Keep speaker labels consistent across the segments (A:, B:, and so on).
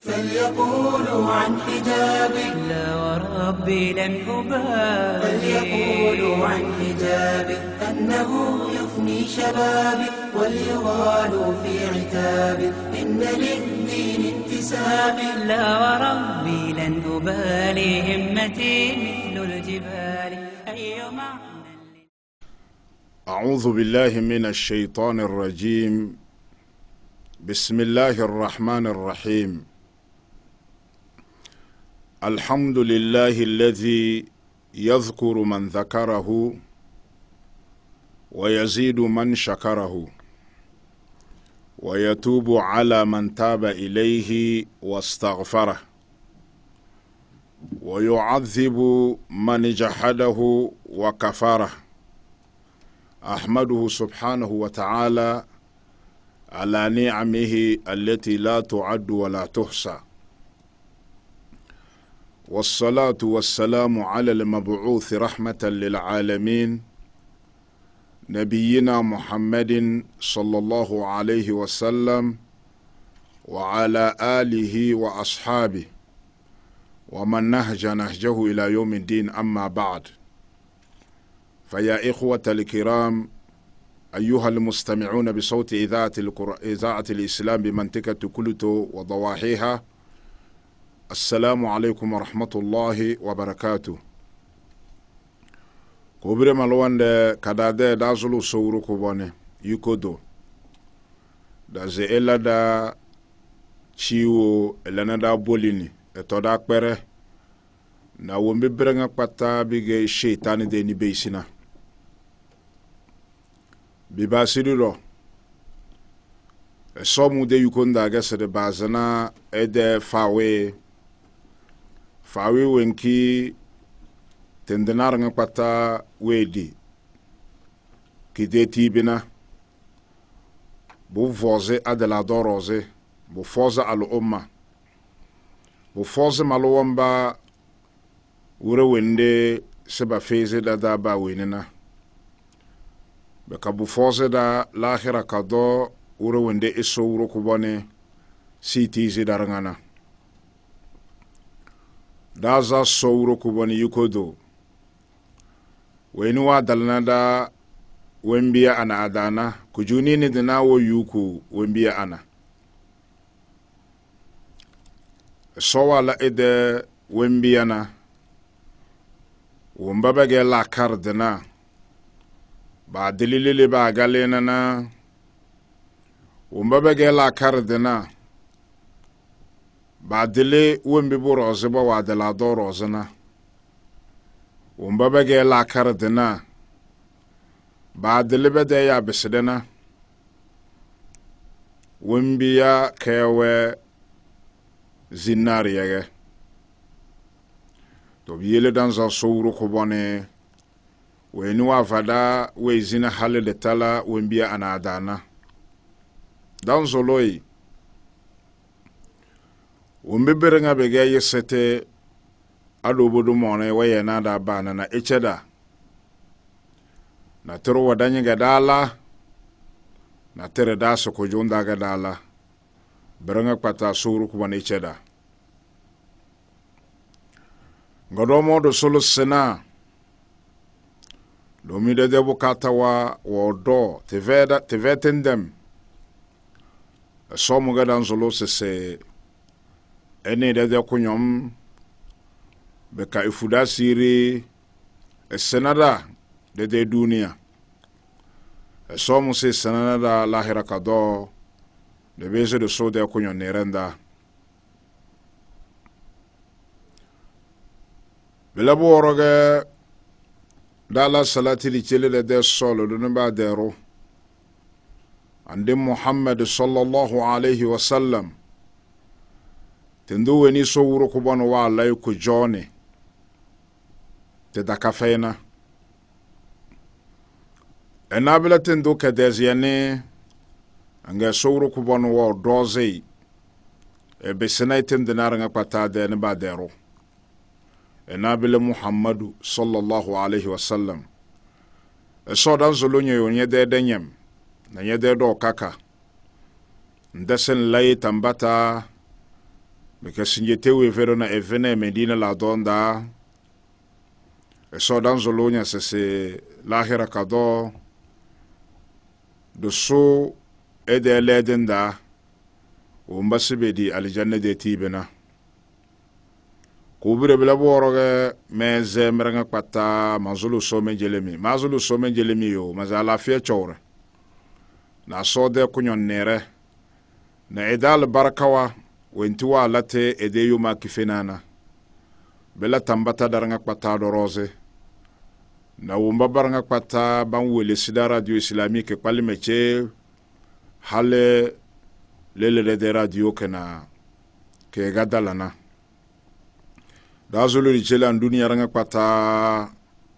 A: فليقولوا عن حجابي لا وربي لن أبالي فليقولوا عن حجابي أنه يفني شبابي وليغالوا في عتابي إن للدين انتسابي لا وربي لن أبالي همتي مثل الجبال أي معنى أعوذ بالله من الشيطان الرجيم بسم الله الرحمن الرحيم الحمد لله الذي يذكر من ذكره ويزيد من شكره ويتوب على من تاب اليه واستغفره ويعذب من جحده وكفره احمده سبحانه وتعالى على نعمه التي لا تعد ولا تحصى والصلاة والسلام على المبعوث رحمة للعالمين نبينا محمد صلى الله عليه وسلم وعلى آله وأصحابه ومن نهج نهجه إلى يوم الدين أما بعد فيا إخوة الكرام أيها المستمعون بصوت إذاعة, إذاعة الإسلام بمنطقة كلتو وضواحيها assalamu alaikum warahmatullahi wabarakatu kobiremal wonde kadade zulu sowru ko bone yuko do ze ela da ciwo elana da bolini e da pere na wo nga pata bi ge sheitani de ni beisina ba siri ro esomu de yiko ndage de bazana ede fawe fawi wenki tendenar kpata weedi wedi kideti bina bu voze adela doroze bu foza al umma bu foze maluwamba wure wende seba feze da ba wenina beka ka bu foze da lahira kado do wure wende iso wuro kubone sitizi darangana da za sauro ku bani ko do wani wa dalna da wambiya ana adana ku juni ni da nawo ku wambiya ana sowa la ide wambiya na wamba bage la dina ba dalilili ba galena na wamba bage la na. baadele wembibu rozeba waadela ado rozina wumbabege lakar dina baadele bede ya bisidina wembiya kewe zinariyege tobi yele dan wuru ko kubone weni wa vada wei zina halile tala wembiya adana dan zoloi wumbe berenga bege ayi sete adobodo mone waye na da bana na icheda na tero wadanyi ga dala na tere da su ko jonda ga dala berenga kpata suru kuma na icheda ngodomo do solo sena domi de debu katawa wo do teveda tevetendem somo ga dan solo sese ene dade kuñom ɓe ka i e fuda siri e senada dede duniya e somu si senanada lahira ka do de wese de sode kuño nerenda belabu woroge da la salatili cili de de solo dunu ba deru andi muhammadu sallallahu alaihi wasallam tendo weni so wuro ku wa lai ku jone te da kafena enabila tendo ke deziani ange so wuro ku wa doze e besinai tendo naranga pata de ne dero enabila muhammadu sallallahu alaihi wasallam e so dan zolo nyo nye de de nyem na nye de do kaka ndesen lai tambata mekasinjete wevero na evene medina la donda eso danzolonya sese lahera kado doso ede leden da womba sibedi alijanne de tibena kubire bila boroge meze merenga kpata mazulu so menjelemi mazulu so menjelemi yo maze alafia chowre na so de kunyon nere na edal barakawa wenti waa late kifenana bela tambata daranga kpata dorose na womba baranga kpata ban wele sida radio islamique kpalime ce hale lelelede radio kena kega dalana dazolori cele an duniyaranga kpata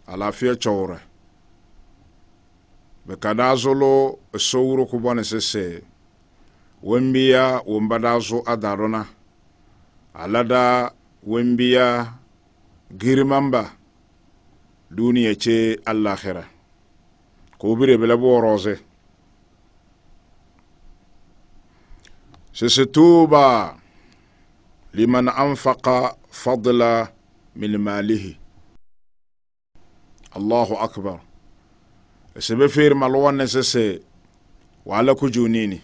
A: alafiya cowre be ka dazolo sowuro kubone sese wembiya wombada zo adarona alada wembiya ba duniya ce allahira ko bire bela borose sisi tuba liman anfaqa fadla min malihi allahu akbar e sebe firma ne sese wala ne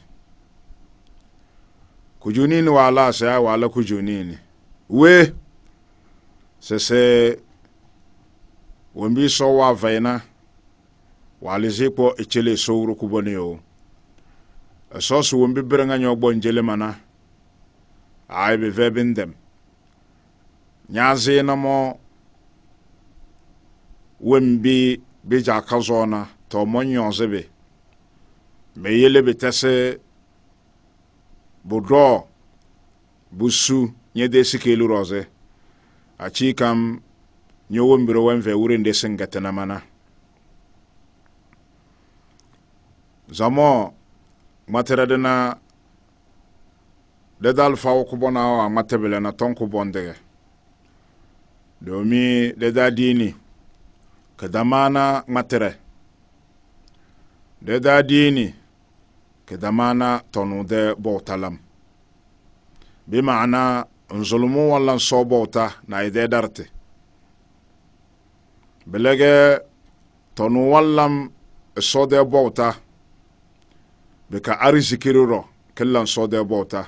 A: kujunin waa la asaya waa la kujunin we sese wembi so wa vaina walizi kpo echele sowuro kubone yo esosu wembi berenga nyo gbo njele mana ai be vebin dem nyazi na mo wembi bija kazona to mo nyo zebe me yele betese budoo bụ su nye desi ka elu roze achi kam nyowo nye wenve wurin desi ngatana mana zamo ŋmatera de na de dal fawo kubo na wa ŋmatebele na ton kubo ndege domi de da dini ka damana ŋmatere de dini kedamana tonude botalam bimana nzulumu wallanso bota naide darte belege tonu wallam sode bota beka ari zikiriro kellan sode bota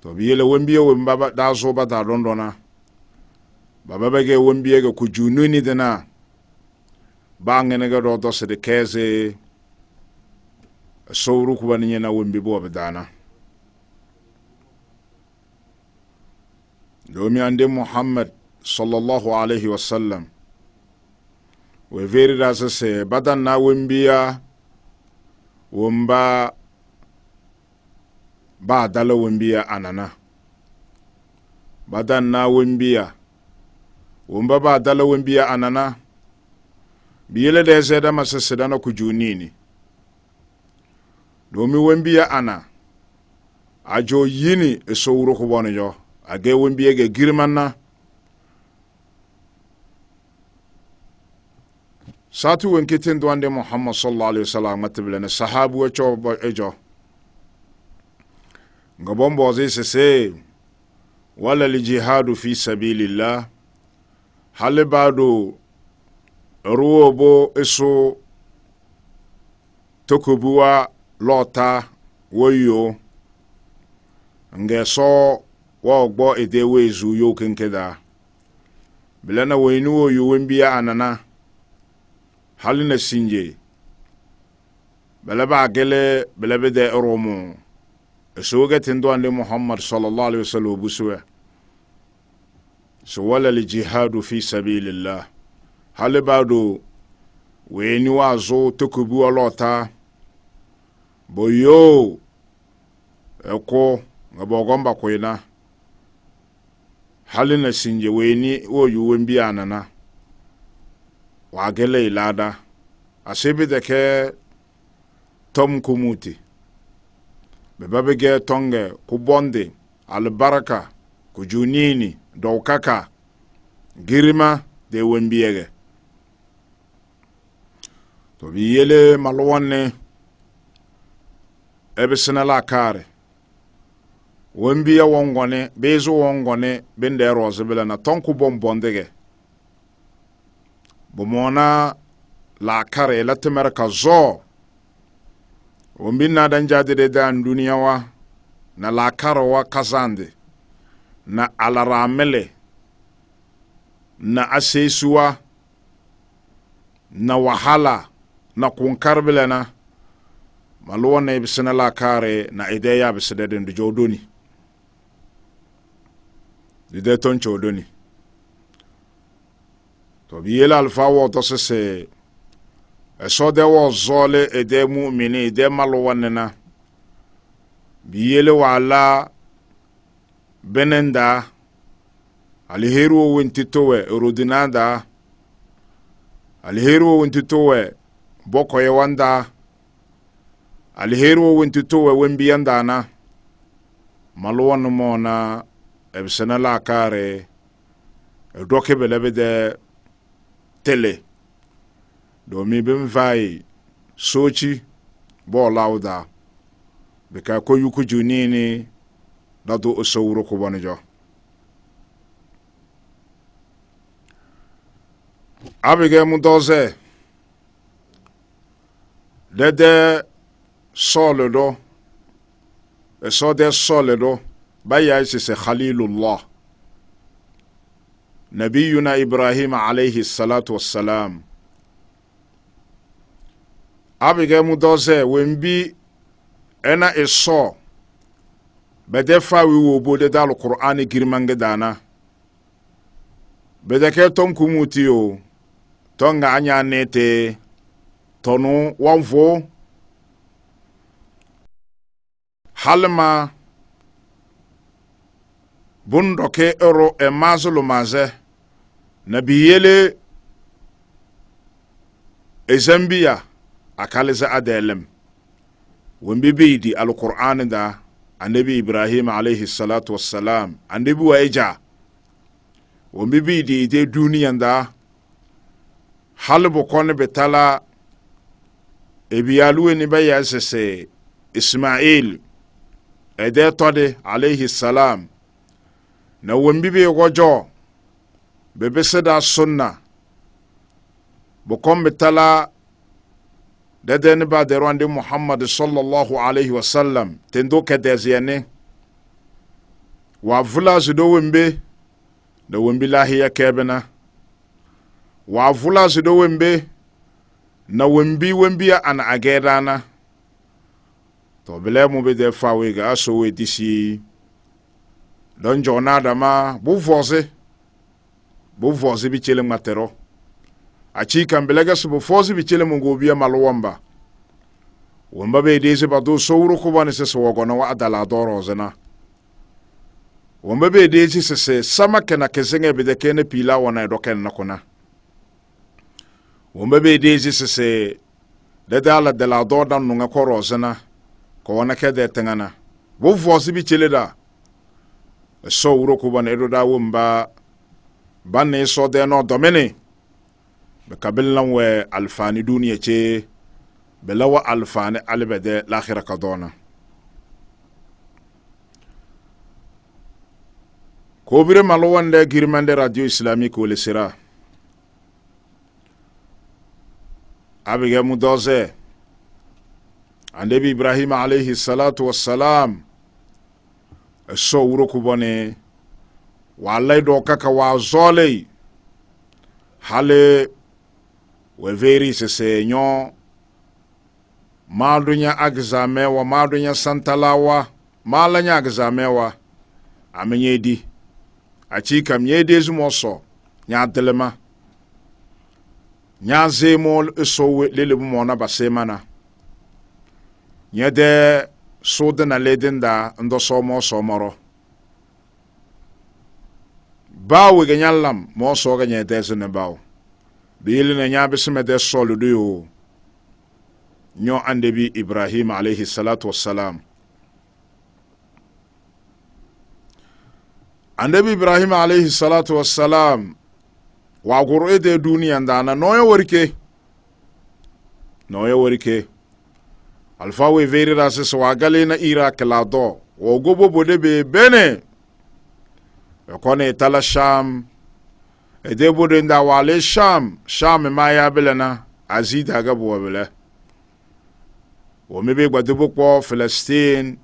A: to biyele wembiye wembaba dazo bata dondona bababege wembiyege kujununidena bangenege do dosede kezee sowru kubaniye nawe mbibo wabdana domi ande muhammad sallallahu alayhi wa sallam we da verira se badan na wembiya womba ba dala wembiya anana badan na wembiya womba ba dala wembiya anana biyele da ya sai dama sese dana kujunini domin wambiya ana a ne yini e so wuro ko bono a age wambiya ga girman na satu wen kitin duwande muhammad sallallahu alaihi wasallam matibla na sahabu wa e cho bo ejo gabon ba zai e sai sai walali jihadu fi sabilillah hale ruwa bo iso tokobuwa lɔta woyo nge so wa ogbo ete wezu yo kenkeda bilana woinu woyo wembia anana hali halina sinje balaba gele balabe de romo soge tindo ande muhammad sallallahu alaihi wasallam busuwa so wala li jihadu fi sabilillah hale bado weni wazo tukubu alota boyo eko nga bogomba kwina hali na sinje weni wo yuwen biya nana ilada asibite ke tom kumuti be babe ge tonge ku albaraka ku junini girima de wembiyege to bi yele ebisina la kaare wen biya won goni bezu won goni bin da rozi bila na tonku bon bondige bu mona la kare la timer ka zo wen bin na dan jadi de dan duniya wa na la kare wa kazande na alaramele na asesuwa na wahala na kunkar bila na maluwa na ibisina la kare na ideya ya bisida din dujo doni ide toncho doni to bi yela alfa wo to sese eso de wo zole ide mu'mini ide maluwa na, bi yele wala benenda aliheri wo wentitowe erodinada aliheri wo wentitowe bokoye wanda alheri wo wentito we wembiyan dana maluwan mona ebsena lakare doke belebede tele domi bin vai sochi bo lauda bika ko yuku junini dadu osowuro ko bonijo abige mu doze dede Saul då, så det Saul då, baya sise Khalilullah. Nabiyuna Ibrahim alayhi salatu wassalam. Abiga mu dɔsɛ wembi ɛna esɔ bɛdɛ fa wi wo bo de dal Qur'ani girmange dana. Bɛdɛ kɛ tɔn kumuti o, tɔn ga anya nete, tɔnu wɔn fo. halma bundoke ero e maze na biyele e zambia za adelem wembi biydi alqur'an da anabi ibrahim alayhi salatu wassalam andibu wa eja wembi biydi ide duniyan da halbu kon betala ebiyaluwe ni bayasese ismail ede tɔde alayhi salam na wombibe wɔjɔ bebeseda sunna bukom bitala dedeni ba derwandi muhammad sallallahu alayhi wasallam tendo kedeziyani wa vula zido wembe da wembi lahiya kebena wa vula zido wembe na wembi wembiya an agedana tɔbilɛmu be dɛ we ga asowe tisi don jɔg na dama bu vɔse bu vɔse bi cele ŋma tɛrɔ aci kan bilɛgɛ sɛ bu fɔse bi cele mu go biya mal wɔmba womba be dese ba do sowru kubani sɛsɛ wɔgɔna wa adala dɔrɔzena womba be desi sɛsɛ sama kɛna kɛsɛŋɛ be dɛ kɛne pila wɔna dɔ kɛn na e kuna womba be desi sɛsɛ dɛ dala dala dɔ dan nuŋɛ kɔrɔzena ko wona kede teŋana wo vosibi celeda e so wuro kubane edoda womba banne sodeno domene be kabilnan we alfani duniya ce be lawa alfani alibede lahira kadona kobire malo wande girmande radio islamique wole sira abige mu dosee annabi ibrahima alayhi salatu wassalam so wuroku bone wallay ɗo kaka wa zooley hale we veri se seeño maduña examen maduña santalawa malaña examen wa ame ñeedi aci kam ñeedi ezumo so ña delema ña zemo so lelebu mona basemana nye so dina na dinda n do somo somoro bawo ga nyallam mo so ga nyɛdɛ sene bawo biyili na nyaa bisime de solu du yo nyo bi ibrahim alayhi salatu wassalam bi ibrahim alayhi salatu wassalam waaguro ede duniya dana na warke noya warke alfa veri weverira sisowagalena ira kilado wogobo bode be bene ekone itala sham ede bode nda wale sham sham e ma ya bilena azida aga buwa bile wome be gbadubu kpo filistin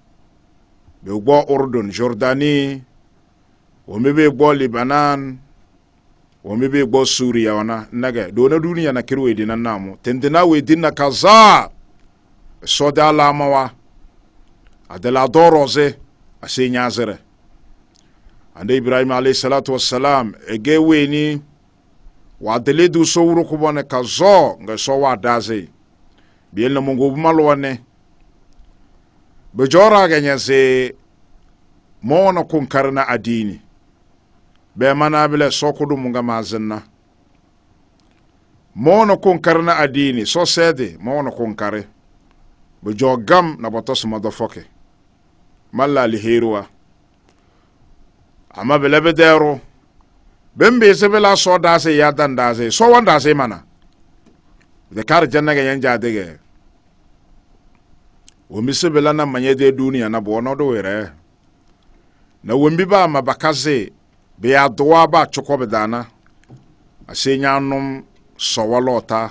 A: be gbo urdun jordani wome be gbo libanan wome be gbo suriya wana nage dona duniya na kirwedi na namu tendina wedin na kaza ɓe soode a laamawa a dela do rose a se ñasere ande ibrahima alayhi salatu wassalam e ge weni wa dele du so wuro kobone ka zo nga so wa dase biyel na mogobumal wone ɓe joragaña se mo wona konkarna a dini ɓe manabile sokoɗum nga masinna mo wona konkarna a dini so seede mo wona konkare ɓe jogam naba tosmadofoke malla liheruwa amma ɓe lebedero ɓen mbi sebela sodase yadan dase sowan dase mana de kar jannage yan jadege wombi sebela na mayede duniya na bonodo were na wombi ba ma bakase ɓe ya duwa ba cokoɓe dana a se yanum sowalota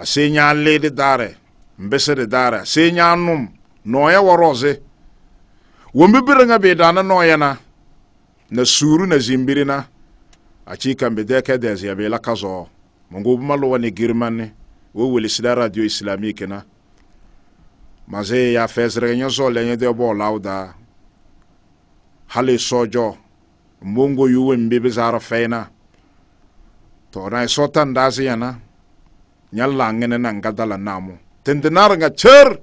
A: a se yan ledi dare mbesere dara senye anum noya woroze wombibire nga bidana noya na na suru na zimbiri na achika mbedeke dezi ya bela kazo mungu bumalo wani girmani wo welisida radio islamike na maze ya fezere nyo zole nyo de bo lauda hali sojo mungu yuwe mbibi zara feina to na isotan dazi yana nyalla ngene na ngadala namu nga cer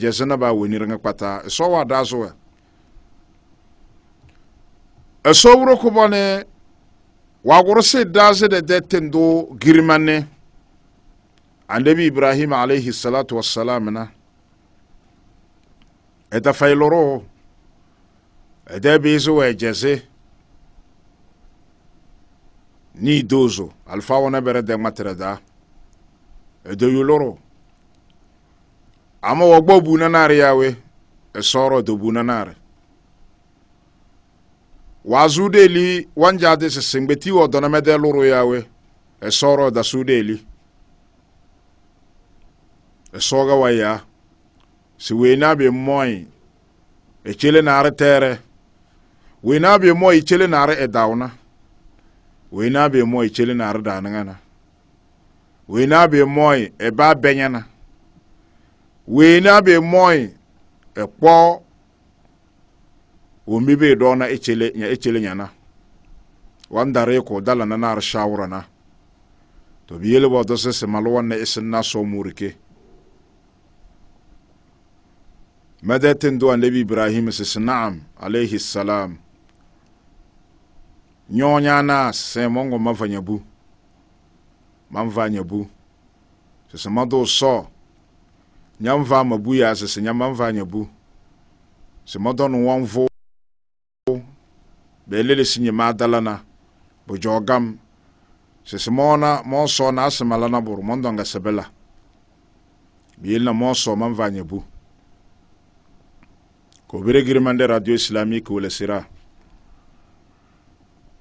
A: ɓe sana ba weniranga kpata e so wa da so e wuro ko wa goro se da se de tendo girmane andebi ibrahim alayhi salatu wassalam na eta fayloro ede e, e jese ni dozo alfa wona bere de matreda edoyuloro ama wogbo bunanari yawe esoro do bunanari wazudeli wanjade sesengbeti wodonamede luru yawe esoro dasudeli e wa ya si wenabe moi echele nari tere wenabe moi echele nari edawna wenabe moi echele nari daningana wenabe moi eba benyana wei na abịa mɔi ekpɔ omi be e dɔ na echele nya echele nyana wan dala na nar shawra na to bi yele bodo se se malo wan na isin e na so murike madatin do annabi ibrahim se na'am alayhi salam nyonya na se mongo mavanya bu mamvanya bu se se mado nyamva mabu ya sese nyamamva nyabu se modon wonvo belele sinye madalana si sese mona monso na asemala na buru mondonga sebela biyelna monso mamva nyabu ko bere girmande radio islamique wala sira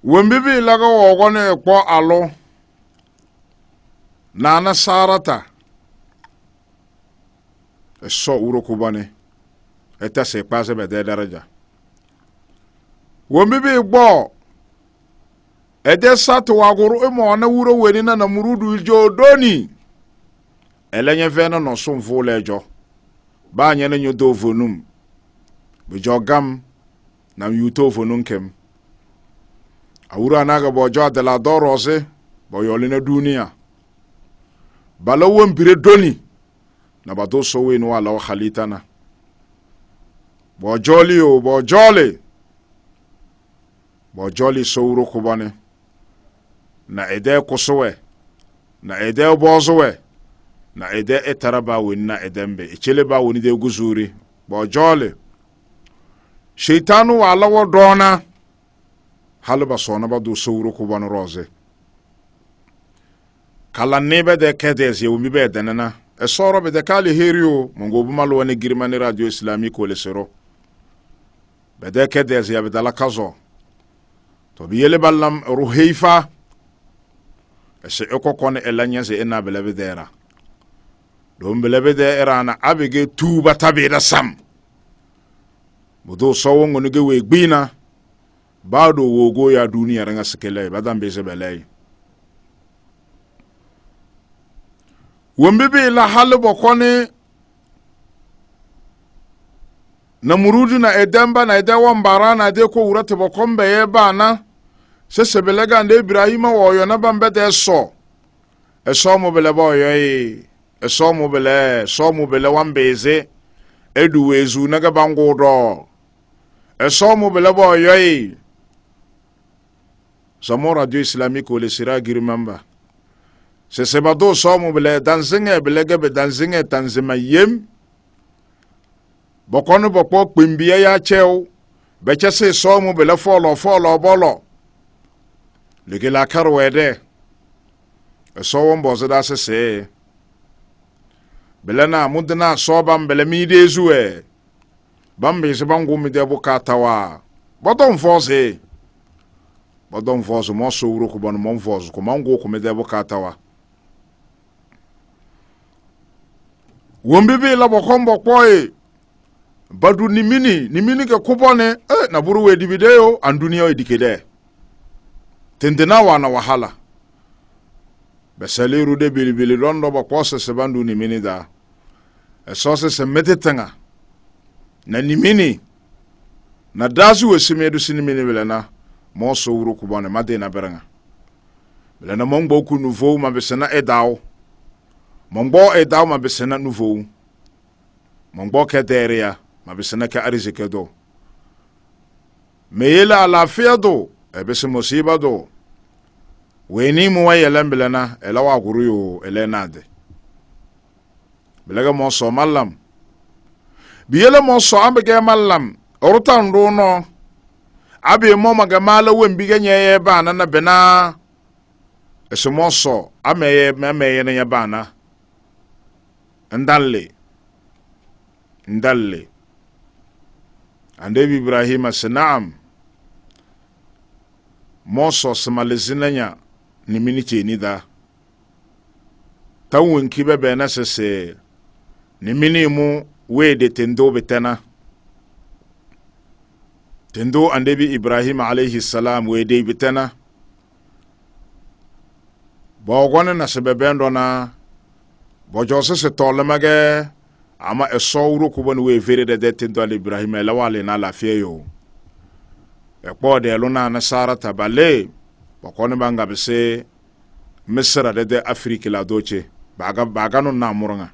A: wembibi laga wogone kpo alo nana sarata so uruku bani ete si kpasi mede daraja wombibi gbo ede satu waguru imo e na wuro weni na na murudu ijo doni elenye vena no so mvule ejo ba nye na nyodo ovonum bijo gam na myuto ovonum kem awuro anaga bojo adela dorosi boyolina duniya bala wombire doni nabato sowin wa law khalitana bo joli o bo jole bo joli na ede kusuwe na ede bozuwe na ede itara ba wen na edembe ichele ba wen de guzuri bo jole sheitanu wa lawo dona halba sona ba du sowro kubane roze kalanne be de kedes yewmi be denena e soro be de kali herio mungo buma lo wani girmani radio islamique wole sero be de ke de ziya be dala kazo to bi yele ballam ruheifa e se eko kon e la nyense ena bele be dera don bele be de erana abege tuba tabe da sam mudo sawon ngoni ge we gbina bado wogo ya duniya ranga sikele badan be se belei wombibi la hali bɔkɔni na murudu na edemba na ede wambara na ede ko wura te bɔkɔn bɛ ye baana sese bele gan oyo na de sɔ esɔ mu bele ba oyo ye esɔ mu bele sɔ mu bele na ga ba oyo ye samo radio le sira girimamba sesebado somu bile dansiŋɛ e, bilege e, e bi dansiŋɛ tanzima yem bɔkɔnu bɔkpɔ kpimbiya ya bɛ bɛkyɛ se somu bile fɔlɔ fɔlɔ bɔlɔ ligila karwɛdɛ esɔwon bɔzida sesee bile na mudina sɔban bile miide zuɛ ban biisi ban gumide bukata waa bɔtɔn fɔɔse bɔtɔn fɔɔse mɔ sowuro kubɔnu mɔn fɔɔse kumanguu kumide bukata waa wombibi labo kombo kwae badu nimini nimini ke kubone eh, na buru we dibideyo andunia we dikede tendena wana wahala besali rude bilibili rondo ba kwase se bandu nimini da esose se metetenga na nimini na dasu we simedu sinimini bilena moso uru kubone madena beranga bilena mongbo kunu vo mabesena edao eh, mɔgbɔ e ma besena nouvo. mɔgbɔ ke deria ma besena ke arizike do. Meyela alafia do e bese musiba do. Weni muwa yelen bilena elawa guru yo elenade. Bilega mo so mallam. Biyele mo so ambege mallam. Orutan e runo. Abi e mo magamala wembige nyeye bana na bena. Ese mo so ameye na ne yabana. ndalle ndalle andebi ibrahima si naam moso smalizina nya ni mini cheni da tan wenki bɛ na sese ni mini mu wee de tendo bi tɛna tendo andebi ibrahima alayhi salam wee de bi tɛna na si na bojose se tolemage ama e sowro kubon we verede de ibrahim ibrahima e elawale na lafiya yo e kpode elu na nasara tabale bokoni banga bise misra de de afriki la doce baga baga nun na murnga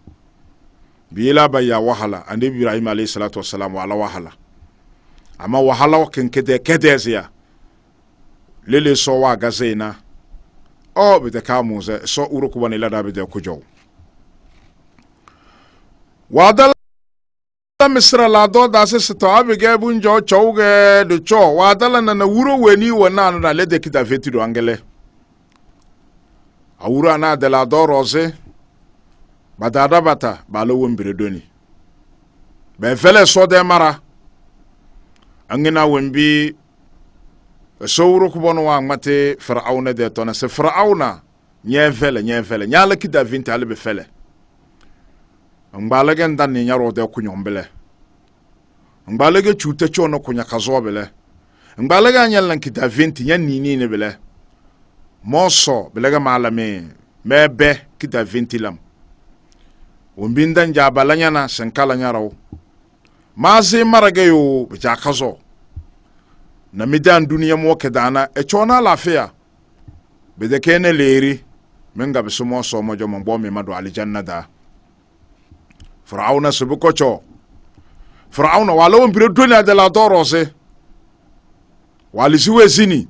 A: biila baya wahala ande ibrahima alayhi salatu wassalam wala wahala ama wahala o ken kede kedeziya lele so wa gazena o bide ka muze so urukuban ilada e bide kujow waadala misra laadoodaasi sito abige bunjo chowge dhicho waadalana na wuro weni wanaanu na lede kidafetidu angele awuro ana adelaadoroose badadabata baalowo mbiredoni befele sode mara angina wembi esowuro kubono wa ngmate firauna de tona se firauna nyefele nyefele nyala kidavinte alibe fele ngbalege nda ni nyaro de kunyombele bele ngbalege chute chono kunya kazobele bele ngbalege anyal nan kita 20 nyan ni ni bele moso belega malame mebe kita vinti lam umbinda nja balanya na senkala nyaro mazi marage yo bja kazo na midan duniya mo kedana e chona lafia bedekene leri menga besumo so mojo mbomi madu alijanna da Firauna sebukoco Firauna walawon bire doni adelatorose walisi wesini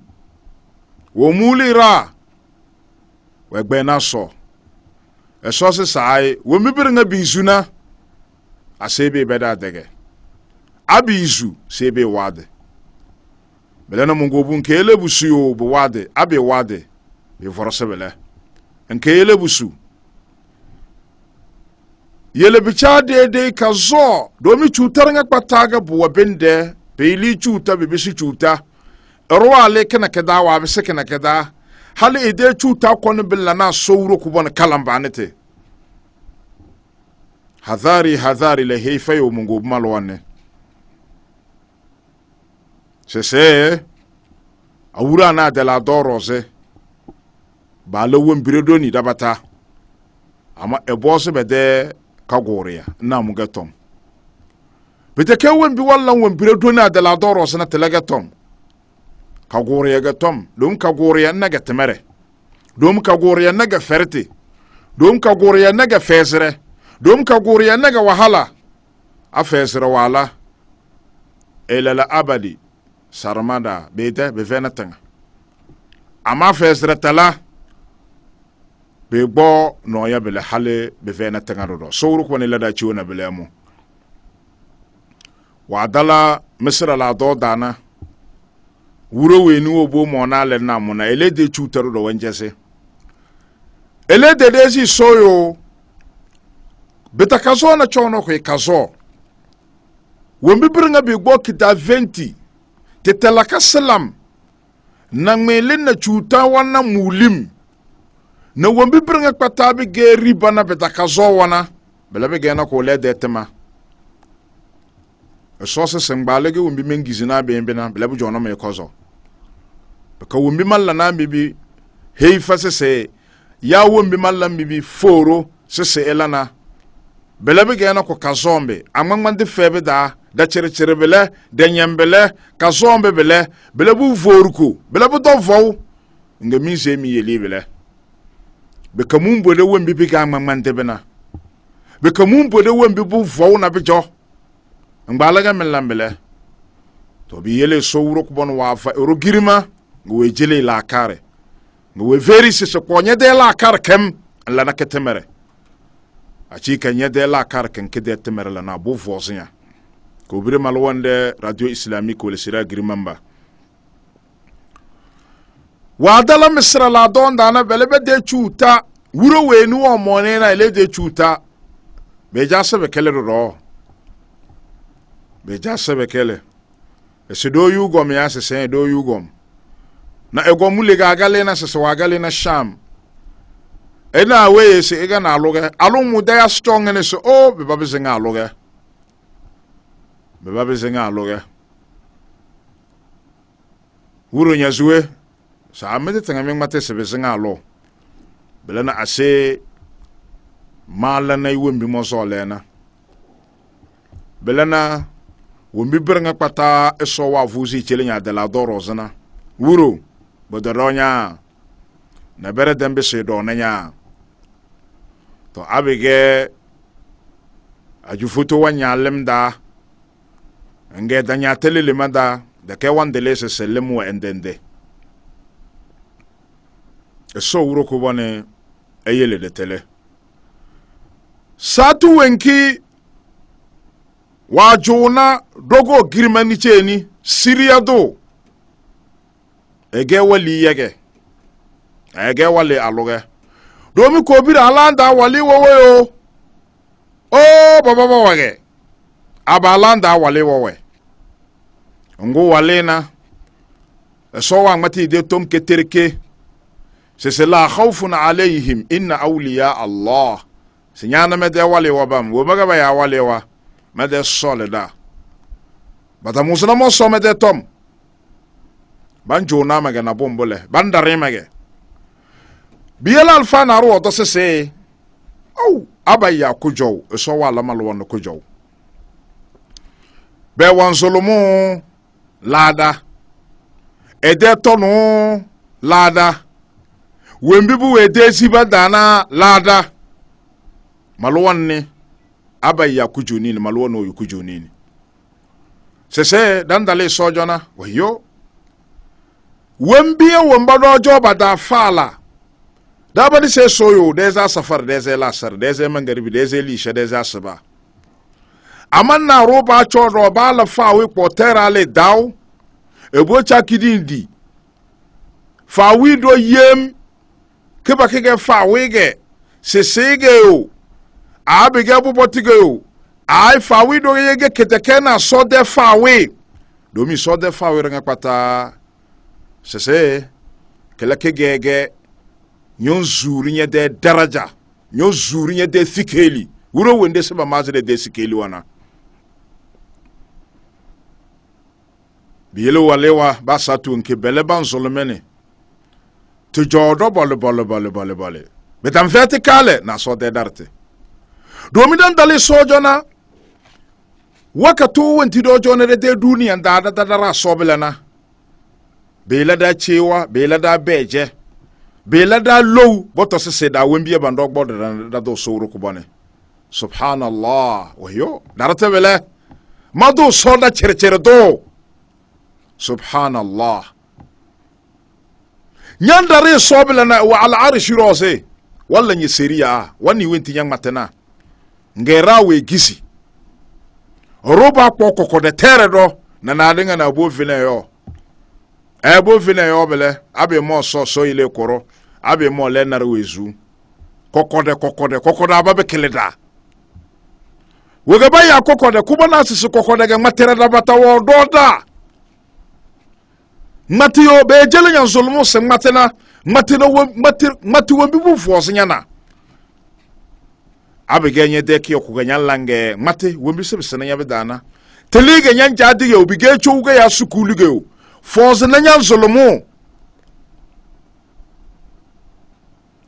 A: womulira wegbena so ɛsɔ sesae wɔmibere ŋa biisu na asebe bɛda adɛgɛ abiisu sebe wade belɛ na mungobu bu su yo bu wade abi wade bi vɔrɔse nkele bu su. yelebica daidai ka zo domi cutar nga kpata ga buwa binde peili cuta bibisi cuta ruwale kana kada wa bisi kana kada hali ide cuta kwani billa na sauro ku bon kalan te hadhari hadhari le heifa yo mungu malwane sese awura na dela doroze ba lo biredo ni dabata ama ebo se bede kaguuriya namuge tom bete ke wembi walla wembire doni adala dorosina tilege tom kaguuriyage tom dom kaguuriya nage timere dom kaguuriya nage ferti dom kaguuriya nage feesire dom kaguuriya nage wahala a feesire waala elala abadi sarmada bete befena tiŋa ama feesire tala be bo noya bele hale be vena tengaro do sowru kwani lada ciwona bele mu wa dala misra la do dana wuro weni wo bo mo na le na mu na ele de ciwtaro do wanjese ele de de si soyo bita kazo na chono ko kazo wombi biringa be gbo kita 20 tetelaka salam na ngmelin na ciwta wana mulim na wambibiriŋa kpa taa bi gee riba na bi da ka zɔɔ wana bi la bi gɛɛ na k'o lɛ dɛɛ tema e sɔɔsi seŋgbaaligi wumbi meŋ gizi naa bee bi na bi la bi jɔɔna mi kɔzɔ ka wumbi mal la naa mi bi heifa sisee yaa wumbi mal la mi bi fooro sisee la na bi la bi gɛɛ na ko ka zɔɔm bi a ŋmaŋma de fɛɛ bi daa da kyerɛkyerɛ bi lɛ da nyɛm bi lɛ ka zɔɔm bi bi lɛ bi la bu voori ko bi la bi dɔ vɔw nga mi zee mi yeli bi lɛ be ka mun bode wen bi bi ga ngmangmante bena be ka mun bode wen bi bu vou na bi jo ngbalega min lambele to bi yele so wuro ko bon wa fa ero girima ngwe jele la kare ngwe veri se se ko nye de la kar kem la na ketemere a ci ka nye de la kar ken ke de temere la na bu voznya ko bire mal wonde radio islamique wala sira girimamba waadala misra laadoondana belebede cuuta wuro weeni wo mooneena elede cuuta bejaasebe kele roroo bejaasebe kele ese doo yugom ya sesee doo yugom na egomu legaagalena sese waagalena sham ena aweye se ega na da ya mudaya stongene se o oh, beba bezenga aluge beba bezenga aluge wuro nyazuwe saɣammi ti tiŋa mi ŋma ti sibi ziŋa lo bila na ashe maala na wombi mo zuɣu lɛɛ na bila na wombi biri ŋa kpata iso e wa vuuzi cheli nya de la doro zina wuro bi doro nya na bɛrɛ dɛmbi si doo na nya to abige aju foto wa nya limda nge da nya telele ma da da ke wan dele se selim wa endende esowuro kubone eyeleletele satu wenki na dogo girimani ceni siriya do ege wali yege ege wali aluge domi kobiri alanda wali wowe o o baba wage aba alanda wali wowe ngu walina esowa ngmati de tom ketereke sese la khawfun alayhim inna awliya allah se nyaana mede wale wa bam wo baga ya wale wa mede sole da bata musuna mo so mede tom ban jona mage na bombole ban dare mage biyala alfa na ro to sese aw abaya kujow so wala mal won kujow be wan solomu lada ede tonu lada wembibu wetesi badana laada maluwan ni abai ya kujo nini maluwan o kujo nini sese dandale sojona wayo wembiye wembado joba da fala dabali se soyo deza safar deza lasar deza mangaribi deza lisha deza asaba aman na roba cho roba la fawe potera le daw ebo chakidi ndi fawi do yem kiba kige fa wige sisige o abige bubotige o ai fa wi do kete keteke na so de fa wi domi so de fa wi ranga pata sese kele kigege nyon zuri nye de daraja nyon zuri nye de sikeli wuro wende seba mazere de sikeli wana biyele walewa ba satu nke bele ban zolomene to jooɗo bole bole bole bole bole mitan feti kaale na sode darte domi ɗan dali sojo na waka to wontiɗo jonere de duniya dada dadara soble na bela da cewa bela da beje bela da low boto se seda wembiye bando gbodo da do soro ko bone subhanallah wayo darata bele madu soda cherchere do subhanallah nyandare sobla na wa al arshi rose walla nyi seria wani wenti nyang matena ngera we gisi roba kpoko koko de tere do na na adinga na bo vine yo e bo vine yo bele abi mo so so ile koro abi mo le nare wezu koko da kokode ababe keleda wege ba koko kokode kuba na sisi kokode ga matere da bata wo do da mati yo be jele nyan zulmu se mati na mati no wo mati mati wo bi bu fo se nyana abi ge nye de ki yo kuga nyan lange mati wo bi se se na yabe dana tele ge nyan ja de yo bi ge chu ge ya sukulu ge o fo se na nyan zulmu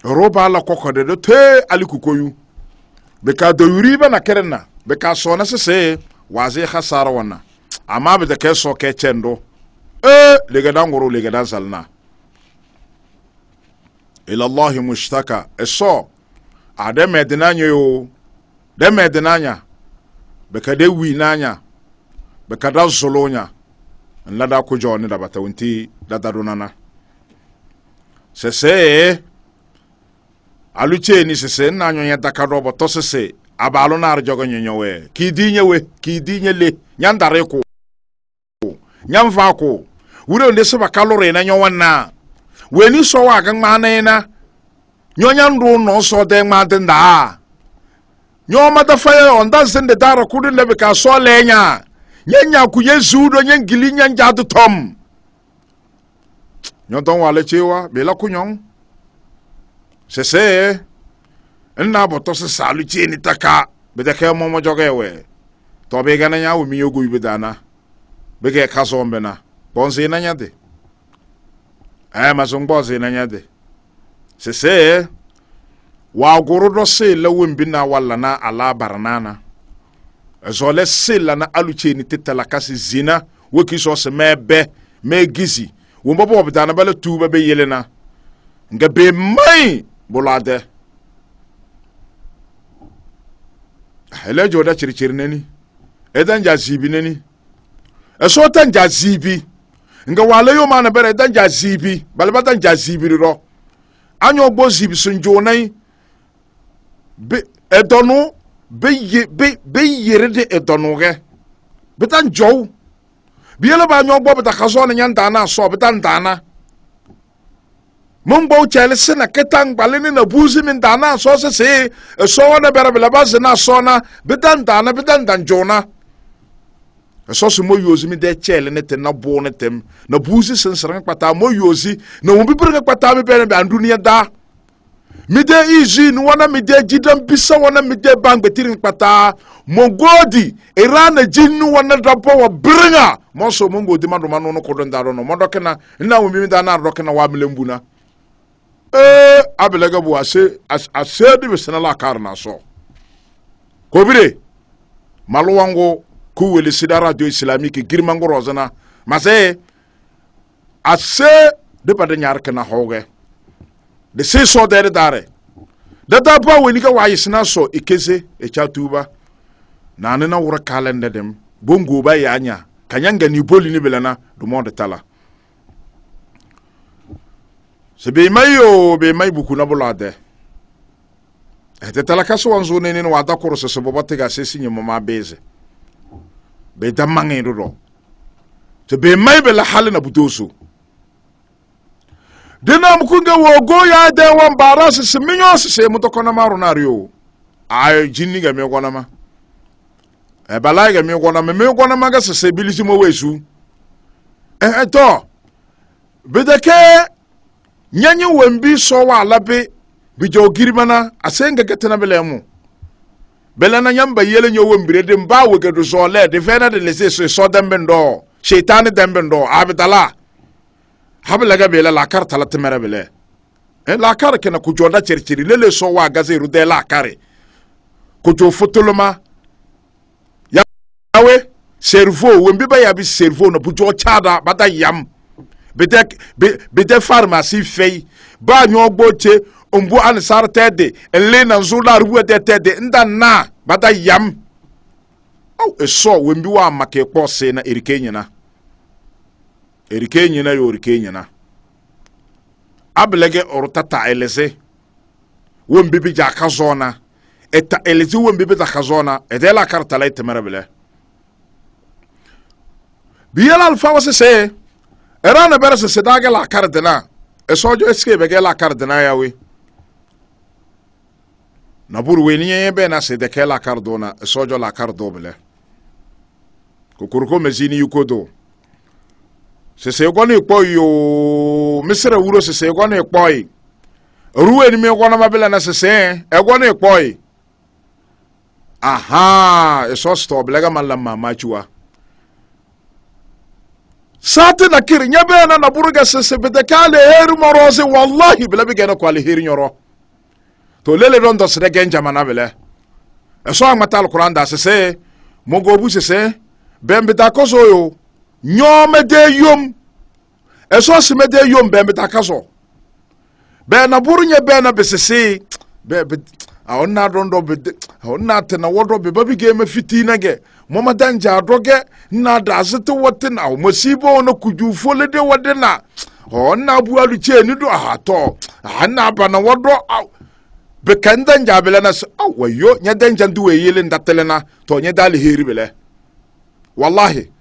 A: roba la koko de do te alikukoyu be ka do yuri ba na kerena be ka so na se se wazi khasara wana amma be de ke so ke chendo ee eh. legada ŋuru legada zalina ilallahi mushtaka eso ade ah, de mɛdi n'anya yo de mɛdi n'anya bɛ ka de wi n'anya bɛ ka da zolo nya n la da kojɔ ne dabata o da da nana sese alu tse ni sese n na nyɔnyɛ daka dɔ sese a ba alu naari jɔgɔ nyɔnyɔ wɛ k'i di nye we k'i di nye le nyandare ko ko. wure nde seba kalori na nyowa na weni sowa ga ngma na ina nyonya ndu no so de ngma de nda nyoma da faya onda zinde dara kudu lebe ka so lenya nyenya ku yesu do nyen gili nyen jadu tom nyoton wale chewa bela kunyon sese nna boto se salu chini taka bedeke momo jogewe tobe gana nyawo miyogo ibedana bege kasombe na mgbe ọzọ ịnanya dị ee mazụ mgbe ọzọ ịnanya dị sese wagwurudo sela wembina wala na ala baranana zole sela na alucheni tetala kasi zina weki sose me be me gizi wumba bo bdana bala tuba be yelena nga be mai bulade hele joda chirichiri neni edan nja zibi neni eso tan ja zibi nga wala yo mana bere dan zibi balba dan zibi ro anyo gbo zibi sun jonai be edonu be ye be be yere de edonu ge betan jow biela ba anyo gbo beta kaso na nyanta na so betan dana mun bo chele sina ketan balini na buzi min dana so se se e so wona bere bela ba sina so na betan dana betan dan jona ɛsɔso mo yoosi mi dɛ kyɛɛle ne tɛm na boo ne tɛm na buusi sensere ka kpataa mo yoosi na wɔn bibiri ka kpataa mi bɛrɛ bɛ anduniya daa mi dɛ izi ni wɔna mi dɛ jidan bisa wɔna mi dɛ bangbetiri kpataa mongodi irana jinni wɔna dabɔ wɔ biriŋa mɔsɔ mongodi ma dɔn ma nɔnɔ kɔdɔn da dɔn mɔ dɔkɛna nna wɔn mi da n'a dɔkɛna waa milɛ buna ee abilɛgɛ bu a se a se de bi sɛnɛ la a kaari na sɔ kobire maluwango. k'u wele sida radio islamique girmango rozana mase a se de pande nyar kana hoge de se so dere dare da da ba weni ka wa yisna so ikese e, e chatuba na ne na wura kalende dem bongo ba ya nya kanyanga ni boli ni belana du monde tala se be mayo be may buku na bolade e te tala kaso wanzo ne ne wa da koro so se ga se sinyo ma beze be ta mangi ruro to bai mai be hali na buto so dina mukunga wogo ya de wan bara su siminyo su se muto kona maru na riyo ay jinni ga me kona ma e bala ga me kona me me kona ma ga se se bilisi mo wesu eh to bidake nyanyi wembi so wa labe bijo girmana asenga getena bele mu belana nyamba yele nyo wembire de mba wege du zo le de fena de lese se so dembe ndo sheitan dembe ndo abdala habla ga bela la karta la temere bele e eh, la kar kena ku jonda cerciri lele so wa gaze ru de la kare ku jo fotoloma yawe cerveau wembi ba ya bi servo no bu jo chada bada yam bidɛ bidɛ pharmacie fɛyi baa nyɔgbo tse umbu an sar tede na nan zu la ruwe de tede nda na bada yam au eso wembi wa make kpo se na erike nyina erike nyina yo erike nyina ablege ortata elese wembi bi ja kazona eta elese wembi bi da kazona edela karta lait marabele biyala alfa wasese erana berese sedage la kardena esojo eske bege la kardena yawe na bur wenye be na se de ke la cardo na sojo la cardo bele kokoroko mezini yukodo sese gona ikpo yo misere wuro sese gona ikpo yi ruwe ni me gona mabela na sese e gona ikpo yi aha eso stop lega mala mama chua sate na kiri nyebe na na buruga sese bedekale heru moroze wallahi bila bigena kwa lihiri nyoro to lele don do sere gen jamana bele e so angmata alquran da sese mogo bu sese bembita koso yo nyomede yom e so simede yom bembita kaso be na buru nye be na besese be be a onna don do be a onna te na wodo be babi ge me fitina ge moma danja doge na da zete wote na o masibo na kuju fole de wode na onna bu alu che ni do ahato anna bana wodo bekan danja bele na so awayo ah, nya danja ndu we yele ndatele na to nya dali heri bele wallahi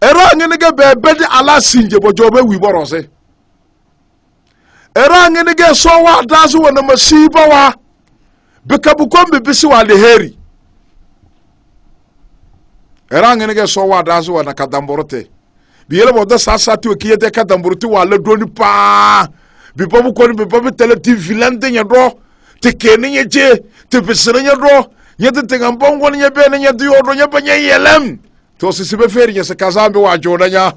A: ero anyi ne ge di ala sinje bojo be wi boro se ero anyi ne ge so wa dasu wona masiba wa bekabu kombe bisi wa le heri ero anyi ne ge so wa dasu wona kadamborote biyele bo da sasa ti o kiyete kadamborote wa le droni pa bibabu koni bibabu tele ti vilante nya do te ke ne nye je te pesere nye do nye te te ngambongo nye be nye dio do nye be yelem to sisi be feri nye se kazambi wa jona nya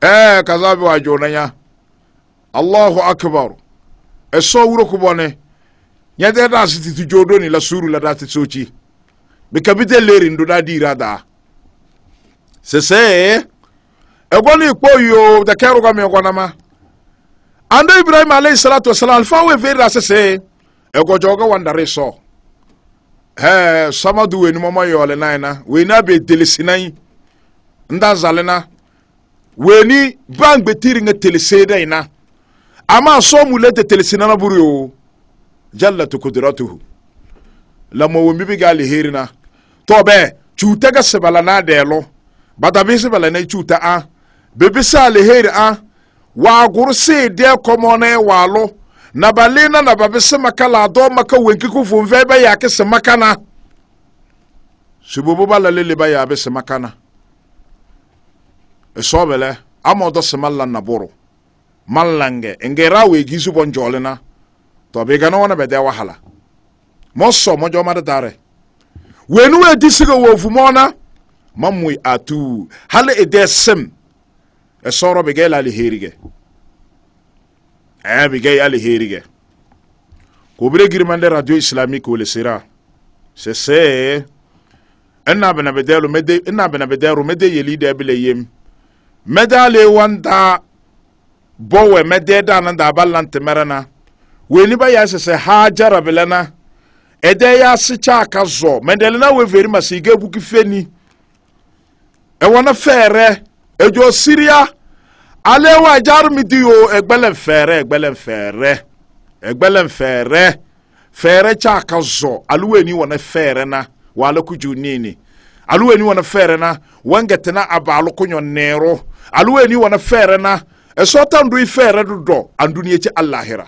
A: eh kazambi wa jona nya Allahu akbar eso wuro kubone nye de da siti tu jodo ni la suru la dati sochi be kabite leri ndo da dira da sese ego ni ipo yo da kero ga mi gwanama ando ibrahim alayhi salatu wassalam alfa we vera sese egojoga wandariso he samadu weni mama yole naina weni abe delisinai nda zalina weni bangbe tiringa teliseda ina ama so mulete telisina na buru yo jalla tukudratuhu lamo wombi bi gali herina to be chuta ga sebala na delo badabi sebala na chuta a bebisa alheri a wa gursi de komone walo na ba le na na ba maka la adɔ maka wenki kufu mvɛ bɛ yɛ ake se maka na subobo ba lele ba yɛ abe maka na esɔ bɛlɛ ama ɔdɔ se mala na boro malange nge rawe gizu bon jɔle na tɔ bi gana wɔna bɛ dɛ wahala ma sɔ mɔ jɔ ma de daare wenu we di sige wo fu mɔ na ma mui atu hali e dɛ sem esɔrɔ bi gɛ la li herige. abigay alherige kubire girmande radio islamique wole sira sese ina bena bedelu mede ina bena bedelu mede yeli de bile yem medale wanda bowe mede da nan da ballante merana weni ba ya sese hajara bilana ede ya sicha akazo medele na we veri masige buki feni e wona fere ejo siria alewa jarumidi o ẹgbẹlẹn fẹẹrẹ ẹgbẹlẹn fẹẹrẹ ẹgbẹlẹn fẹẹrẹ ka zọ aluwe ni wọn na wàhálà kuju niini aluwe ni wọn na wọn gẹtẹna aluwe ni wọn na ẹsọtandu fẹẹrẹ dodọ anduniekye alahira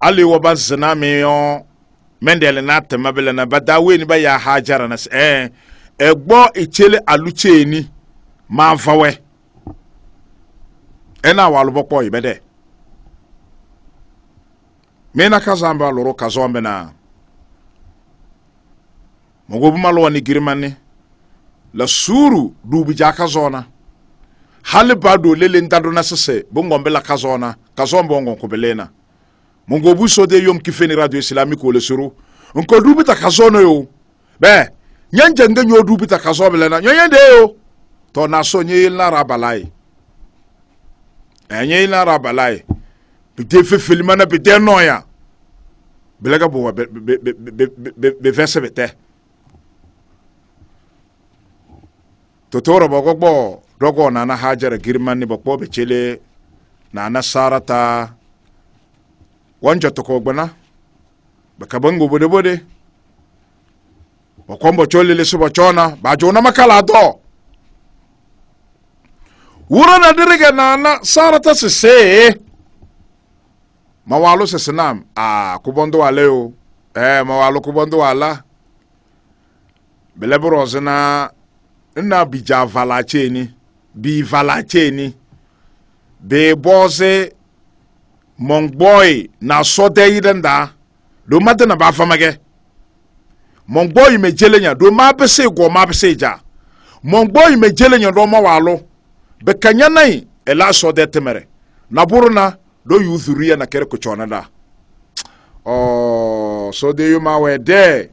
A: alewa ba n'a tẹmẹ bẹlẹ na badawe ni bẹ yà hajara na sẹ ɛgbɔ ekyele alukyeeni manfawɛ ɛna walobɔ kpɔ yi bɛ dɛ mena kazan ba lɔrɔ kazɔn bɛ na mɔgɔ buma lɔ ni girimani la suuru duubija kazɔn na hali ba do lele n dadona sese bongɔn bɛ la kazɔn na kazɔn bɛ ngɔn na mɔgɔ so de yom kifeni radio islamique o le suru nko duubita kazɔn na yo bɛɛ nye njenge nyo du bita kasɔ bilɛ na nyɔnyɛ de yo tɔ na so nye ye lara bala ye ɛ nye ye lara bala ye bite fefeli mana bite nɔ ya bilɛ ka wa bɛ bɛ bɛ bɛ bɛ fɛn sɛbɛ tɛ totoro bɔ gbɔ dɔgɔ nana hajara girimani bɔ kpɔ bɛ cele nana sarata wanjɔ tɔkɔ gbana bɛ kabango bode bode. okombo cholile subo chona bajuna makala do wuro na dirige nana sarata sise mawalo sesinam a kubondo wale o eh mawalo kubondo wala belebro zina nna bija valacheni bi valacheni be boze mongboy na sode yidenda do matena ba famage mɔngbɔ yi me jele nya do maa be se gɔ maa be se dza mɔngbɔ jele nya do ma wa lo be kanya na yi ela sɔ de temere na buru na do yu zuri ya na kere ko chona da ɔɔ oh, so de yu ma wɛ dɛ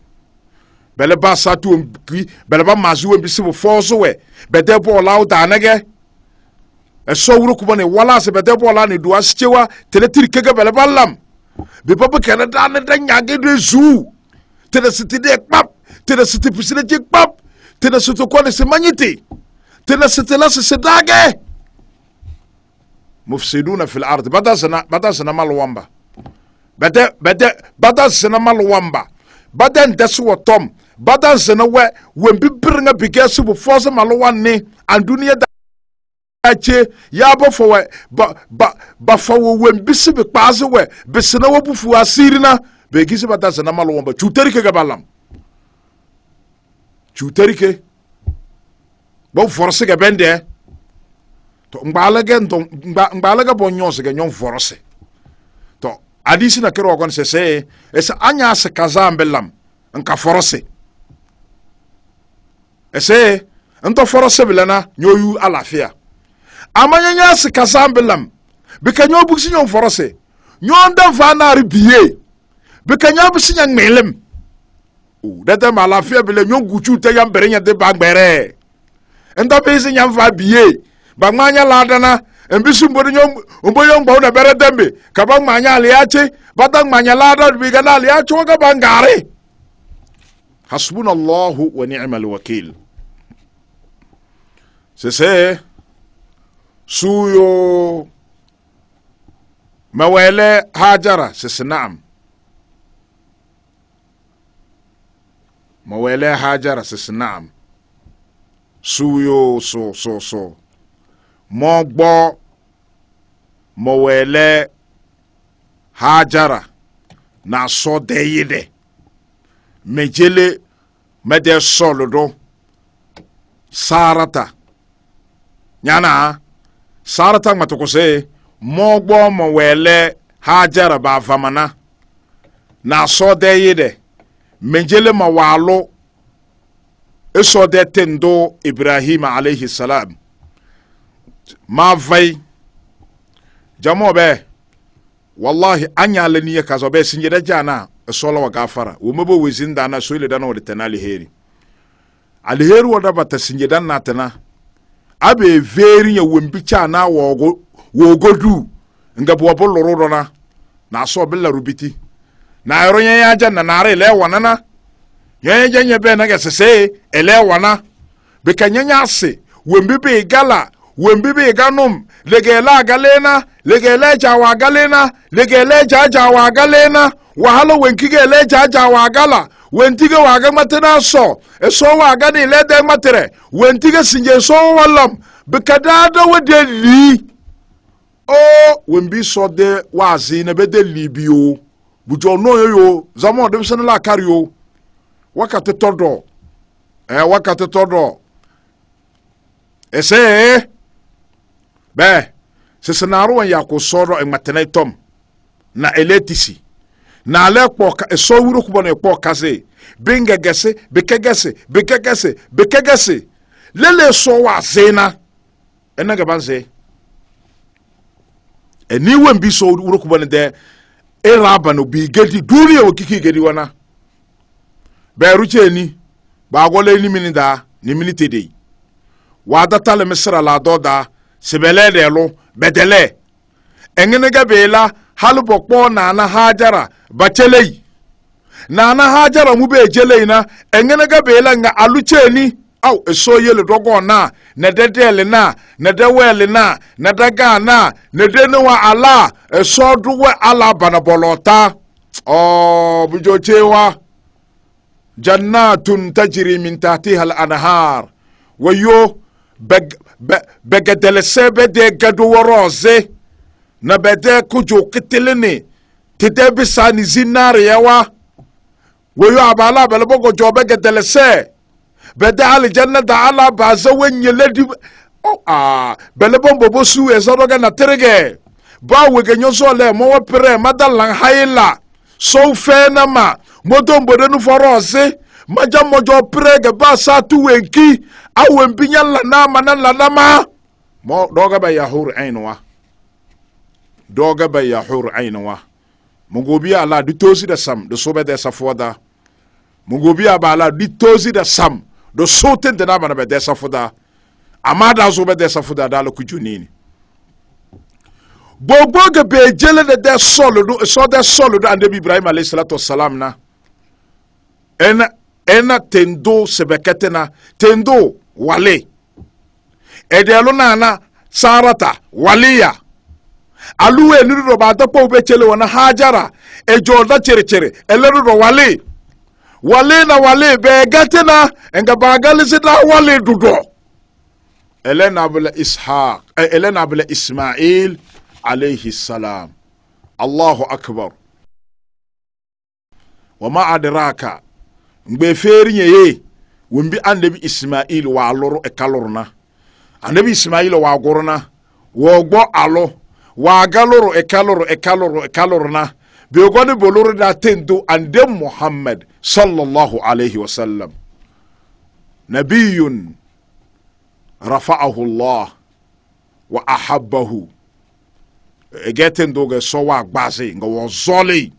A: bɛlɛ ba satu wɔn bi bɛlɛ ba maazi wɔn bi si bo fɔɔso wɛ bɛdɛ bɔɔl aw da anɛgɛ ɛsɔ e wuro kuma ne wala se bɛdɛ bɔɔl aw ne do asi tsewa teletiri lam bibɔ bi kɛnɛ da ne da nyaage de zuu. tenasitilia kpap tenasitipisile ji kpap tenasitokwane simanyiti lasi sidage mufsiduna fi lardi batasina batasina bata bade malu wamba bata baden wa tom badansina we wembi biriŋa bige subu fosa malu wani an duniya da ache ya ba fowe ba ba ba fowe wembi sibi kpaasi we bisina wo bufu asirina beegisi badasa nama lowomba cuutarike gabalam cuutarike bo forosige bende eh. to ngbalege to ngbalege bo nyosige nyon forose to adisi na kero kon sese esa eh. e anya se kazambe lam nka forose e ese nto forose bilana nyoyu alafia amanya nya se kazambe lam bika nyobuksi nyon forose nyon dan vanari biye bekanya si nya ŋmɛlɛm o dɛtɛ ma lafiya bile nyɔ gucu tɛ yan bɛrɛ nya tɛ ba gbɛrɛ nta bɛ fa biye ba ŋmaa nya laadana nbisi mbori nyɔ mbo yɔ ŋgbɔw na bere dembe ka ba ŋmaa nya aliyace ba bi gana na waka wa ka allahu wa ni'ma alwakil sese suyo mawele hajara sese naam ma wele Hajara sisi naam suyo so so so mo gbọ́ mo wele Hajara na sọ de yi mejele mede sọlu do sarata nyana sarata ŋmatukuse mo gbọ́ mo ha Hajara ba famana na sọ de menjele mawalo esode ndụ ibrahim alayhi salam ma vai jamo be wallahi anyale niye kazo be sinjede jana esola wa gafara umebo wezinda na soile dana wa tenali alheri aliheri wa daba tasinjeda na a abe veri ya wembicha na wogo wogodu nga buwabo lororona na aso bella rubiti na nye ya janna na re le nye yenye jenye be na gese se ele wana beka nyanya ase wembibe gala wembibe ganum legela galena ja wa galena ja ja wa galena wahala wenkige ja wa gala wentige waga matena so eso waga ni lede matere wentige sinje so walam bikadada wede li o wembi so de zi na bede li bi o bujo no yo zamo de sen la kari yo wakati todo eh wakati todo ese be se senaro wan ya ko soro e matene tom na eletisi na ale kpɔ ka esɔ wuro kubɔ na ekpɔ kase binge gese beke gese beke gese beke gese lele esɔ wa zena ena gaba nze eniwe mbi sɔ wuro kubɔ ne dɛ elabano bigedi duniya wo kiki gedi wana beru cheni ba gola ni mini da ni mini tede wa da tale misra la do da sebele de lo bedele engene ga bela halu bokpo na na hajara bachelei na na hajara mu be jelei na engene ga bela nga alu aw eso yele dɔgɔn na na de deli na na de oh, na na de gan na na de ala eso duwɛ ala banabɔlɔ ta ɔɔ bujɔtse wa jannatun tajiri min taati hal anahar wayo bɛg bɛ bɛgɛdɛlɛsɛ bɛ de gado wɔrɔ ze na bɛ de kujo kitilini ti de bi sa ni zinariya wa wayo abala bɛlɛbɔ gɔjɔ bɛgɛdɛlɛsɛ. bɛdɛ ali janna da ala baasa we nyele oh, ah, di ɔɔ bɛlɛ bɔn bɔbɔ su yɛ e sɔrɔ kɛ na terikɛ ba wege nyɔsɔ lɛ mɔwɔ pɛrɛ mada lang hayi la sɔw fɛn na ma moto mbɔdɛ nu fɔrɔ se madza mɔdzɔ pɛrɛ kɛ ba sa tu we nki awɛ nbi nya lana ma na lana ma mɔ dɔgɔ bɛ yahoor ɛyin wa dɔgɔ bɛ yahoor ɛyin wa mɔgɔ bi a la di toosi de sam di sobɛ de safoɔ da mɔgɔ bi a ba la di toosi de sam. do sote nte na mana bɛdɛsa fodaa amma da zo bɛdɛsa fodaa daa la kuju nini gbogbo ge bee jele de dɛ sɔlu do sɔ dɛ sɔlu do anabi ibrahim alayhi salatu wasalam na ɛna ɛna tendo sɛbɛkɛtɛ na tendo wale ɛdɛlu e naana sarata waliya aluwe nuru do baa dɔkpɔw bɛ cele wɔna hajara ejɔɔda cerecere ɛlɛru do wale. wale na wale bɛɛ gate na nka baa galisi na wale dudɔ ɛlɛ na bila ishaq ɛlɛ eh, na ismail alayhi salam allahu akbar wama ma adraka ngbe feeri nye ye wumbi annabi ismail waa lɔrɔ ɛka na annabi ismail waa gɔrɔ na wɔɔ gbɔ alɔ waa ga lɔrɔ ɛka lɔrɔ ɛka lɔrɔ ɛka na bee gɔni bolori daa do ande muhammad صلى الله عليه وسلم نبي رفعه الله وأحبه إجتن دوغة سوا بازي نغو زولي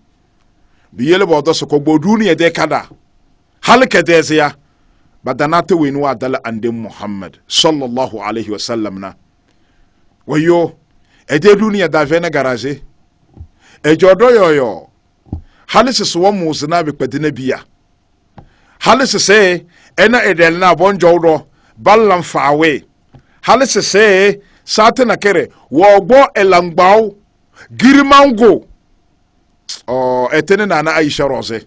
A: بيالي بودا سكو بودوني دي كدا هل كدازيا بدنا توينو عدل عند محمد صلى الله عليه وسلم ويو إجتن دوني دافين غرازي إجتن يو يو hali sisi wɔn mu sena abekpadina bia hali sisi ɛna ɛdɛn na abɔnjɔw dɔ balan faawe hali sisi saate na kere wɔgbɔ ɛlangbaw girimango ɔɔ oh, ɛtene nana aisha rɔse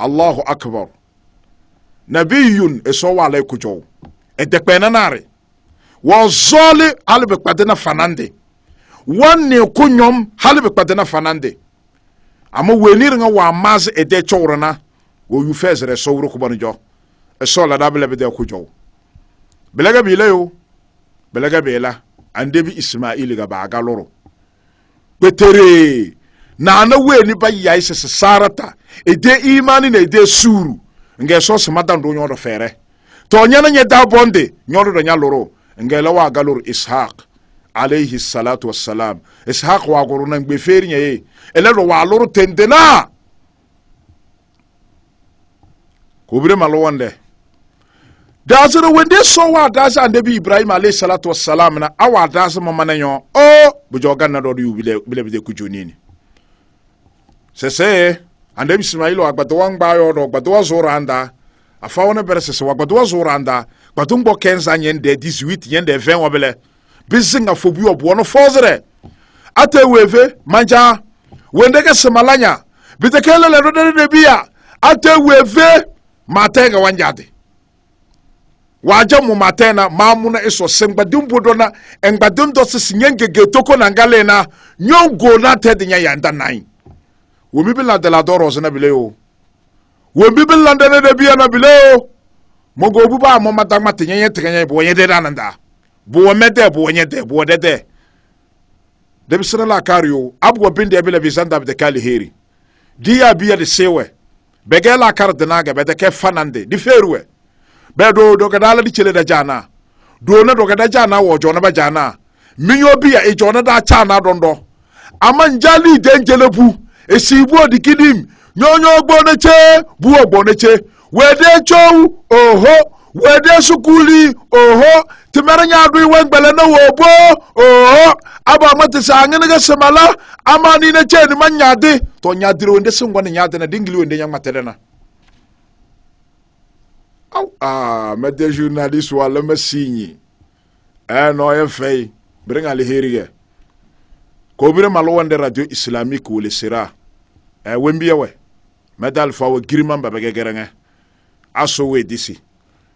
A: allahu akbar nabiyun esɔ wala ekujɔw ɛdɛkpɛnɛ naare wɔzɔɔli hali bekpadina fanande wɔn ne kunyɔm hali bekpadina fanande. ama wenir nga wa mas ede chowrana wo yu fez re sowro ko banjo e sola da bele bede ko jow belega bile yo belega bela ande bi ismail ga ba ga loro betere na na we ni ba yai se sarata ede imani ne ede suru nge so se madan do nyodo fere to nyana nye da bonde nyodo do nya loro nge lawa ga loro ishaq alayhi salatu wassalam ishaq waa gurunan gbe feeriyaye eh. elero waa luru tendena kubire malowonde daasere wende so wa daase annabi ibrahim alayhi salatu wassalam na awa daase mamanayo o oh, bujo ganna ɗo ɗo yu bile bide kujonini sese annabi ismail wa gbadowa ngbayoɗo gbadowa zoranda afa wona bere sese wa gbadowa zoranda gbadongbo 15 yende 18 yende 20 wabele Bisinga fo biwo buono fozere ate weve manja wendeke semalanya bitekele le rodere de bia ate weve matega wanjade waja mu matena mamuna iso sengbadim bodona engbadim sinyenge sinyengege toko na ngalena nyongo na tedinya yanda nai womi bila de la doros na bileo womi bila de de bia na bileo mogo buba mo madagma tenyenye bo boye de dananda buwa mete buwa nyete buwa dete da bi sira la kari yo abuwa bin da bila bi zanda kali heri diya biya di sewe bege la kar da naga be da ke fanande di feruwe be do do ga dala di chele da jaana do na do ga da jana wo jona ba jana minyo biya e jona da chana dondo ama njali denjele e bu esibu odikidim nyonyo gboneche bu ogboneche wede chow oho wede sukuli oho temere nyaadu iwe ngbele na wobo oo aba amate sa angene ga semala ama ni na che ni manyadi to nyadiro wende si ngwane nyadi na dingili wende nyang matele na au ah mede journalist wale me sinyi eh no ye fei brenga li hirige ko bire malo wende radio islamiku wale sira eh wembi yewe mede alfa wa girimamba bege gerenge aso we disi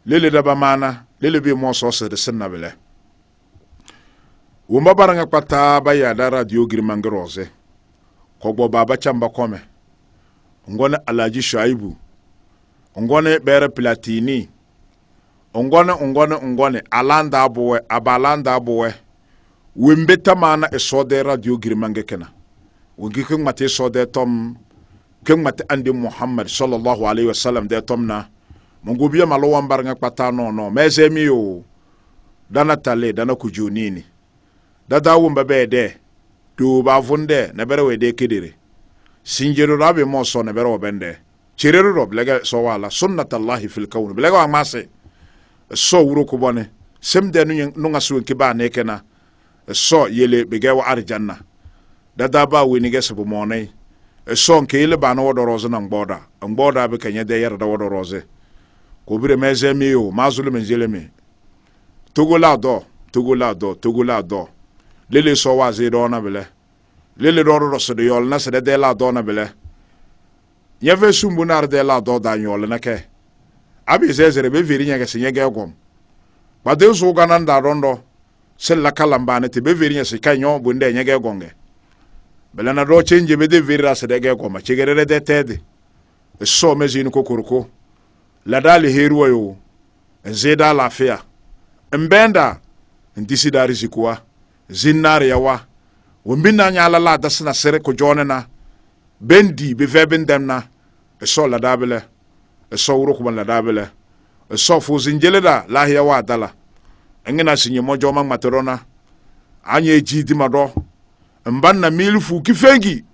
A: lele daba mana lele bi mo so se de sinna bele wumba baranga kpata ba ya da radio girmangiroze kogbo baba chamba kome ngone alaji shaibu ngone bere platini ngone ngone ngone alanda abuwe abalanda abuwe wembe tamana esode radio girmange kena wongi kengmate isode tom kengmate andi muhammad sallallahu alaihi wasallam de tomna mongobia malo wan barŋa kpata nɔnɔ mɛsɛ mi o dana tale dana kujo nini dada wumba bɛɛ dɛ dooba fun dɛ nɛbɛrɛ wɛ de kedere sinjero da be mɔ sɔ nɛbɛrɛ wɔ bɛn dɛ cerero dɔ bilɛgɛ sɔ fil kawni bilɛgɛ wa ŋmase sɔ wuro ko bɔne sem dɛ nu ŋa suwen kiba ne kɛna sɔ yele begɛ wa arjanna dada ba wenigɛ sɛbo mɔnɛi sɔ nke yele baana wɔ dɔ rɔze na ŋgbɔda ŋgbɔda be kɛnyɛ dɛ yɛrɛ da wɔ Kobiremeze mi o mazulumezele mi togola dɔ togola dɔ togola dɔ lele sɔwaze dɔ na bilɛ lele dɔ rɔsɔ de yɔl na sɛdɛ dɛ la dɔ na bilɛ nyɛfɛ sumbu na dɛ la dɔ da yɔl na kɛ abi zɛzɛrɛ be veri nyɛ kɛsɛ nyɛ gɛ gɔm kpade so gana da dɔn dɔ sɛl la kalan baane te be veri nyɛ sɛ ka nyɔ bon dɛ nyɛ gɔm gɛ bɛlɛ na dɔ chenje be de veri ra sɛdɛ gɛ gɔm a chegɛrɛ dɛ tɛde e sɔ mezin kokoroko ladaa alheri wa yo n zee daa lafiya n bɛnda n disi daa riziki wa zinnaari ya wa wembin na nyaala la da sina sere ko jɔɔne na bɛn di be fɛ bin dɛm na e sɔ ladaa bi lɛ sɔ wuro kuma ladaa bi lɛ e sɔ fuusin jele da laahiya wa da la n ŋina si nyɛ mɔjɔ ma ŋmati dɔ na a nyɛ jii di ma dɔ n ban na miili fuu ki fengi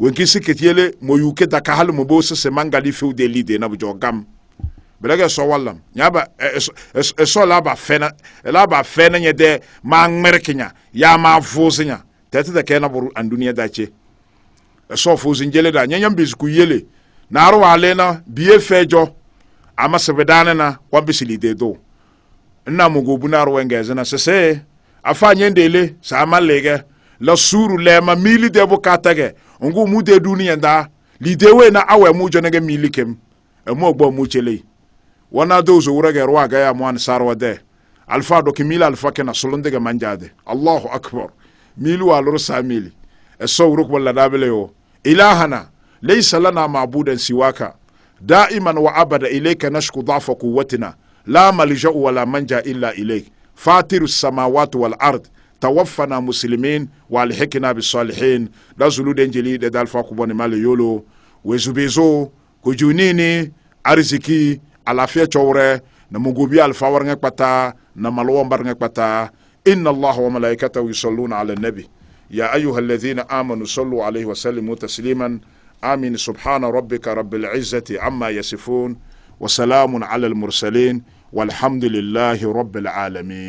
A: wenki sikiti yele mo yuke da kahali mo bo sese mangali fiw de li de na bi jɔ gam bɛlɛkɛ sɔwala nyaba ɛsɔ e, e, e, laba fɛna laba fɛna nyɛ maa ŋmɛrɛkɛ yaa maa fuusi nya tɛti tɛ kɛna buru an duniya da ce ɛsɔ jele da nyɛnyɛ bisiku yele naaru waale na biye fɛ jɔ ama na wan bisili de do nna mugu bu na sese afa lɛɛma miili de bu wana dowzo wurege ruwa gaya muan sarwade alfa do kimila alfa na solonde manjade allahu akbar milu walur samili eso wuruk wala dabele o ilahana laysa lana ma'budan siwaka da'iman wa abada ilayka nashku dha'fa quwwatina la malja wala manja illa ilayk fatiru samawati wal ard tawaffana muslimin wa alhikna bisalihin da zulu den jeli da dalfa kubone male yolo wezubezo kujunini arziki alafia chowre na mugubi alfawar nga kpata na malwan bar nga kpata inna allah wa malaikatahu yusalluna ala nabi ya ayuha alladhina amanu sallu alayhi wa sallimu tasliman amin subhana rabbika rabbil izzati amma yasifun وسلام على المرسلين والحمد لله رب العالمين